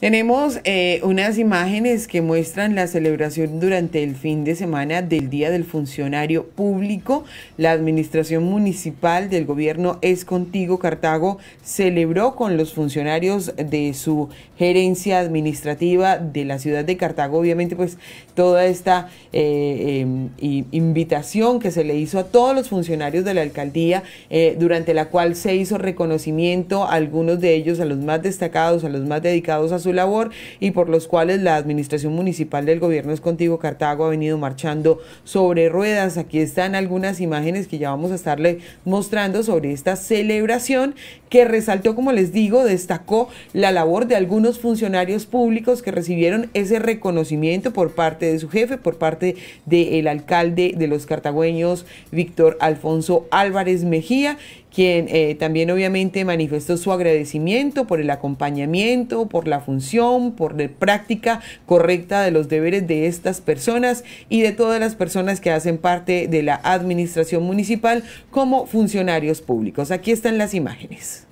Tenemos eh, unas imágenes que muestran la celebración durante el fin de semana del Día del Funcionario Público. La Administración Municipal del Gobierno Es Contigo Cartago celebró con los funcionarios de su gerencia administrativa de la ciudad de Cartago, obviamente pues toda esta eh, em, invitación que se le hizo a todos los funcionarios de la alcaldía, eh, durante la cual se hizo reconocimiento algunos de ellos, a los más destacados, a los más dedicados a su labor y por los cuales la administración municipal del gobierno es contigo Cartago ha venido marchando sobre ruedas. Aquí están algunas imágenes que ya vamos a estarle mostrando sobre esta celebración que resaltó, como les digo, destacó la labor de algunos funcionarios públicos que recibieron ese reconocimiento por parte de su jefe, por parte del alcalde de los cartagüeños, Víctor Alfonso Álvarez Mejía, quien eh, también obviamente manifestó su agradecimiento por el acompañamiento, por la función, por la práctica correcta de los deberes de estas personas y de todas las personas que hacen parte de la administración municipal como funcionarios públicos. Aquí están las imágenes.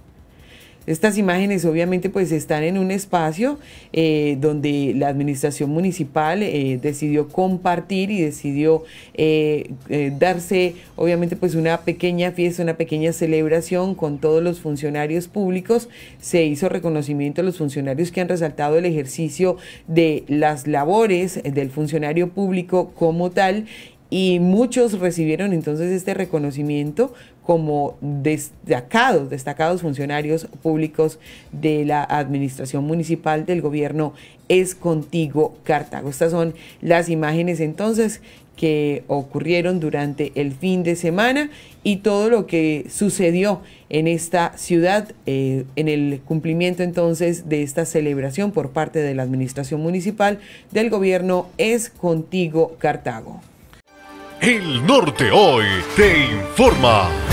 Estas imágenes obviamente pues están en un espacio eh, donde la administración municipal eh, decidió compartir y decidió eh, darse obviamente pues una pequeña fiesta, una pequeña celebración con todos los funcionarios públicos. Se hizo reconocimiento a los funcionarios que han resaltado el ejercicio de las labores del funcionario público como tal y muchos recibieron entonces este reconocimiento como destacados, destacados funcionarios públicos de la administración municipal del gobierno Es Contigo Cartago. Estas son las imágenes entonces que ocurrieron durante el fin de semana y todo lo que sucedió en esta ciudad eh, en el cumplimiento entonces de esta celebración por parte de la administración municipal del gobierno Es Contigo Cartago. El Norte Hoy te informa.